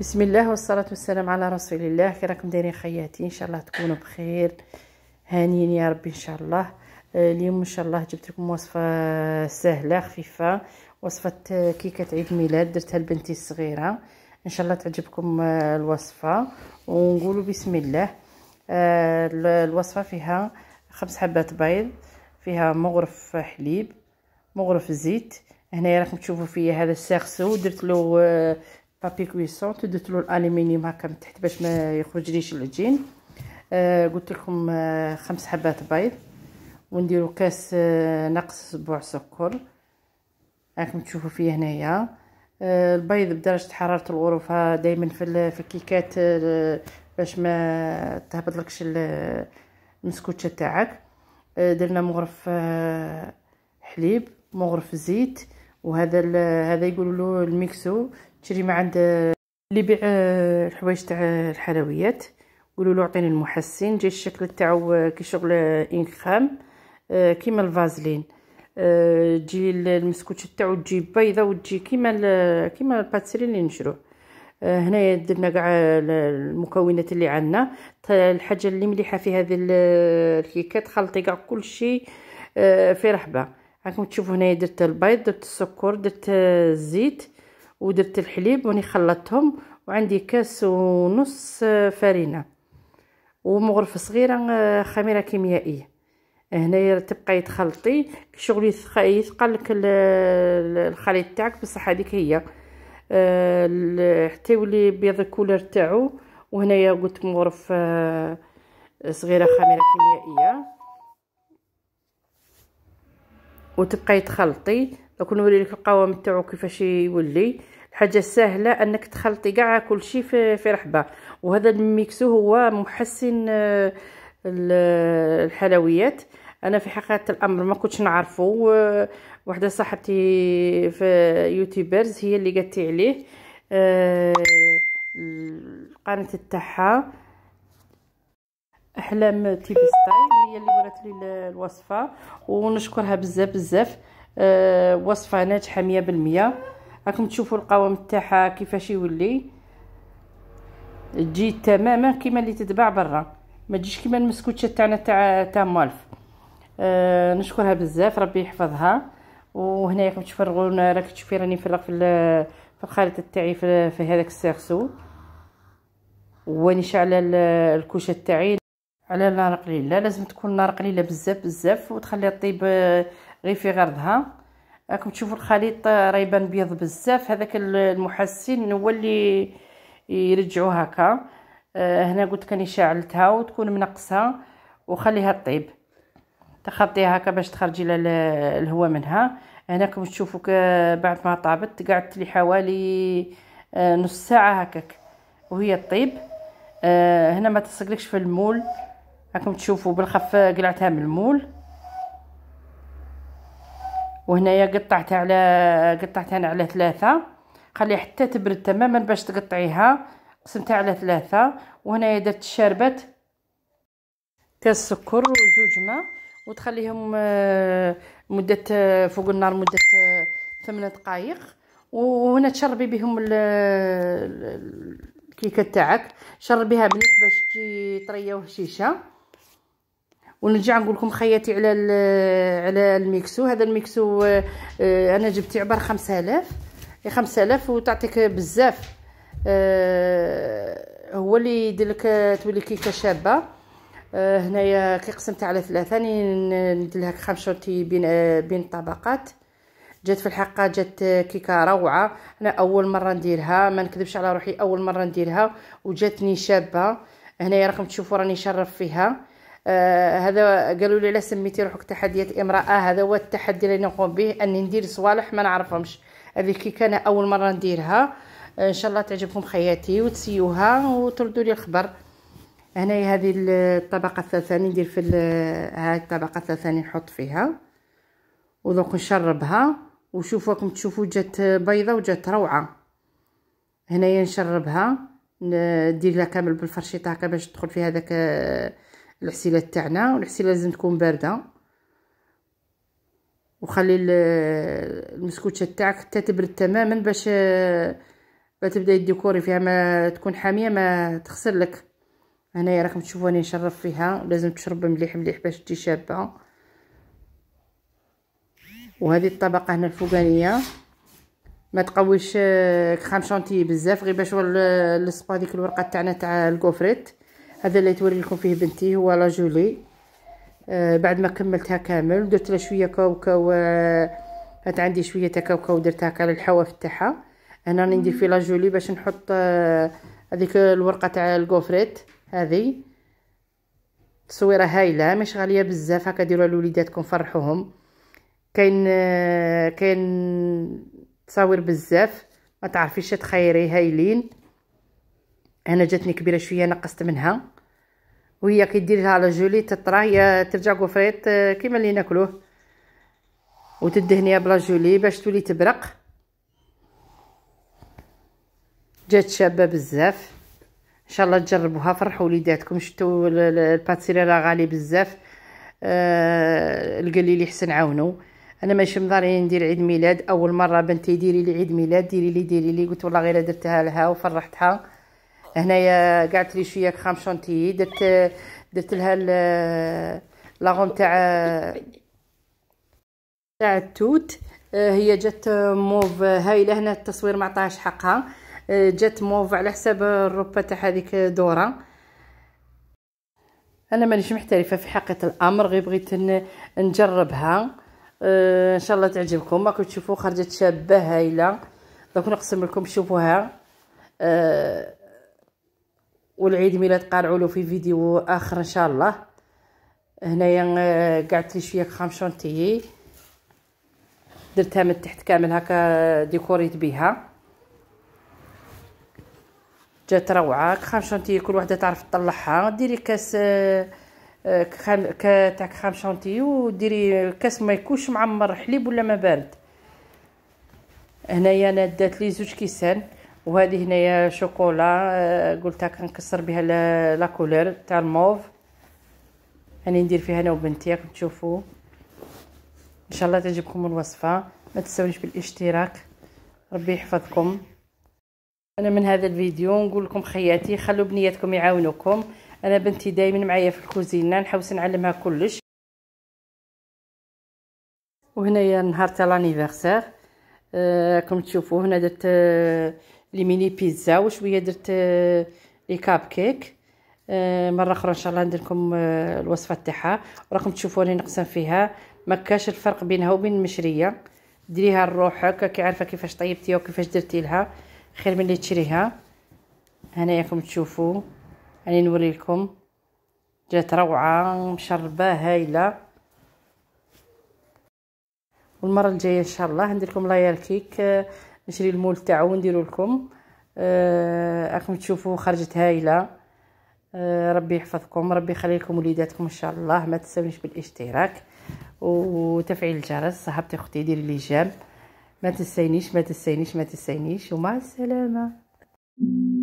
بسم الله والصلاة والسلام على رسول الله كي راكم دايرين خياتي ان شاء الله تكونوا بخير هانيين يا ربي ان شاء الله اليوم ان شاء الله جبت لكم وصفه سهله خفيفه وصفه كيكه عيد ميلاد درتها لبنتي الصغيره ان شاء الله تعجبكم الوصفه ونقولوا بسم الله الوصفه فيها خمس حبات بيض فيها مغرف حليب مغرف زيت هنايا راكم تشوفوا فيا هذا الساخسو درت له بابي كويسون درت له الالومنيوم هكا من تحت باش ما يخرج ليش العجين آه قلت لكم آه خمس حبات بيض ونديرو كاس آه نقص سبوع سكر راكم تشوفوا فيه هنايا آه البيض بدرجه حراره الغرفه دائما في في الكيكات آه، باش ما تهبطلكش المسكوتشه تاعك آه، درنا مغرف آه، حليب مغرف زيت وهذا هذا يقولوا له الميكسو تشري من عند اللي يبيع آه، الحوايج تاع آه، الحلويات قولوا له عطيني المحسن جاي الشكل تاعو آه، كي شغل انخام كيما الفازلين تجي المسكوتش تاعو تجي بيضه وتجي كيما كيما الباتسري اللي نشروه هنايا درنا كاع المكونات اللي عندنا الحاجه اللي مليحه في هذه الكيكات خلطي كاع كلشي في رحبه راكم تشوفوا هنايا درت البيض درت السكر درت الزيت ودرت الحليب وني خلطتهم وعندي كاس ونص آه، فارينة ومغرفه صغيره آه، خميره كيميائيه هنايا تبقى يتخلطي شغل يثقل لك الخليط تاعك بصح هذيك هي آه، حتى يولي بيض الكولر تاعو وهنايا قلت مغرف صغيره خميره كيميائيه وتبقى يتخلطي نوري لك القوام تاعو كيفاش يولي الحاجه السهله انك تخلطي كاع كلشي في, في رحبه وهذا الميكسو هو محسن آه، الحلويات انا في حقيقه الامر ما كنتش نعرفه آه، وحده صاحبتي في يوتيوبرز هي اللي قالت عليه آه، القناه تاعها احلام تيبي ستايل هي اللي ورات لي الوصفه ونشكرها بزاف بزاف آه، وصفه ناجحه مية بالمية راكم تشوفوا القوام تاعها كيفاش يولي تجي تماما كيما اللي تتباع برا ما تجيش كيما المسكوتشه تاعنا تاع تاع مالف أه نشكرها بزاف ربي يحفظها وهنا راكم تفرغون راك تشوفي راني نفرغ في في الخريطه تاعي في, في هذاك السيرسو واني شعل الكوشه تاعي على نار قليله لازم تكون نار قليله بزاف بزاف وتخليها طيب غير في غرضها راكم تشوفوا الخليط آه، راه يبان بيض بزاف هذاك المحسن هو اللي يرجعو هكا آه، هنا قلت كاني شعلتها وتكون منقصه وخليها طيب تخطيها هكا باش تخرج الهواء منها هنا كما تشوفوا بعد ما طابت قعدت لي حوالي آه، نص ساعه هكاك وهي طيب هنا ما تسقلكش في المول راكم تشوفوا بالخف قلعتها من المول وهنايا قطعتها على قطعتها على ثلاثة خليها حتى تبرد تماما باش تقطعيها قسمتها على ثلاثة وهنايا درت الشربات كاس سكر وزوج ماء وتخليهم آه، مدة آه، فوق النار مدة آه، ثمانية دقائق وهنا تشربي بهم الكيكه تاعك شربيها مليح باش تجي طريه وهشيشه ونرجع نقول لكم خياتي على على الميكسو هذا الميكسو آه، انا جبت عبر 5000 5000 وتعطيك بزاف آه، هو اللي يدير لك تولي كيكه شابه آه، هنايا كي قسمتها على ثلاثه ندير لها خمشوتي بين بين الطبقات جات في الحقيقه جات كيكه روعه انا اول مره نديرها ما نكذبش على روحي اول مره نديرها وجاتني شابه هنايا راكم تشوفوا راني شرف فيها آه هذا قالوا لي لا سميتي روحك تحديات امراه هذا هو التحدي اللي نقوم به اني ندير صوالح ما نعرفهمش هذه كي كان اول مره نديرها آه ان شاء الله تعجبكم خياتي وتسيوها وتردوا لي الخبر هنايا هذه الطبقه الثانيه ندير في آه، هاي الطبقه الثانيه نحط فيها ودوك نشربها وشوفوا راكم تشوفوا جات بيضه وجات روعه هنايا نشربها ندير لها كامل بالفرشيطه هكا باش تدخل هذاك داك آه، الحسيله تاعنا والحسيله لازم تكون بارده وخلي المسكوتشه تاعك حتى تبرد تماما باش تبدا الديكوري فيها ما تكون حاميه ما تخسر لك هنايا راكم تشوفوني نشرب فيها لازم تشرب مليح مليح باش تجي شابه وهذه الطبقه هنا الفوقانيه ما تقويش آه، كخام شونتي بزاف غير باش لصبا هذيك الورقه تاعنا تاع الكوفريت هذا اللي توري لكم فيه بنتي هو لا جولي آه بعد ما كملتها كامل درت لها شويه كاوكاو هات عندي شويه تاع كاوكاو درتها على الحواف تاعها هنا راني ندير في لا جولي باش نحط آه هذيك الورقه تاع الكوفريت هذه تصويره هايله مش غاليه بزاف هكا ديروها لوليداتكم فرحوهم كاين آه كاين تصاوير بزاف ما تعرفيش تخيري هايلين هنا جاتني كبيره شويه نقصت منها وهي كي كيديرها على جولي تطرا هي ترجع كوفريت آه، كيما اللي ناكلوه وتدهنيها بلا جولي باش تولي تبرق جات شابه بزاف ان شاء الله تجربوها فرحوا وليداتكم شفتوا الباتيسيري راه غالي بزاف آه القليل يحسن عاونو انا ماشي مضاري ندير عيد ميلاد اول مره بنتي ديري لي عيد ميلاد ديري لي ديري لي قلت والله غير درتها لها وفرحتها هنايا قعدت لي شويه كخام شونتي درت درت لها لاغون تاع تاع التوت هي جات موف هايله هنا التصوير ما عطاهاش حقها جات موف على حساب الروبه تاع هذيك دورا انا مانيش محترفه في حقيقه الامر غير بغيت نجربها آه، ان شاء الله تعجبكم راكم تشوفوا خرجت شابه هايله دوك نقسم لكم شوفوها أه والعيد ميلاد قارعوا له في فيديو اخر ان شاء الله هنايا آه، قعدت لي شويه خامشونتي درتها من تحت كامل هكا ديكوريت بها جات روعه كخامشونتي كل وحده تعرف تطلعها ديري كاس كخام آه، آه، تاع كخام شونتي وديري كاس ما يكونش معمر حليب ولا ما بارد هنايا انا دات لي زوج كيسان وهذه هنايا شوكولا آه، قلتها كنكسر بها لا كولور تاع الموف راني ندير فيها انا وبنتي راكم تشوفوا ان شاء الله تعجبكم الوصفه ما تنساونيش بالاشتراك ربي يحفظكم انا من هذا الفيديو نقول لكم خياتي خلوا بنياتكم يعاونوكم انا بنتي دائما معايا في الكوزينه نحوس نعلمها كلش وهنايا نهار تاع لانيفرسير آه، راكم آه تشوفوا هنا درت آه لي ميني بيتزا وشويه درت آه، لي كاب كيك آه، مره اخرى ان شاء الله ندير لكم آه، الوصفه تاعها وراكم تشوفوا راني نقسم فيها ما كاش الفرق بينها وبين المشريه ديريها لروحك كي عارفه كيفاش طيبتيها وكيفاش درتي لها خير من اللي تشريها هناياكم تشوفوا راني نوري لكم جات روعه مشربه هايله والمره الجايه ان شاء الله ندير لكم لاير كيك نشري المول تاعو ونديرو لكم راكم آه، تشوفوا خرجت هايله آه، ربي يحفظكم ربي يخلي لكم وليداتكم ان شاء الله ما تنساونيش بالاشتراك وتفعيل الجرس صاحبتي اختي ديري لي جيم ما تنسينيش ما تنسينيش ما تنسينيش ومع السلامه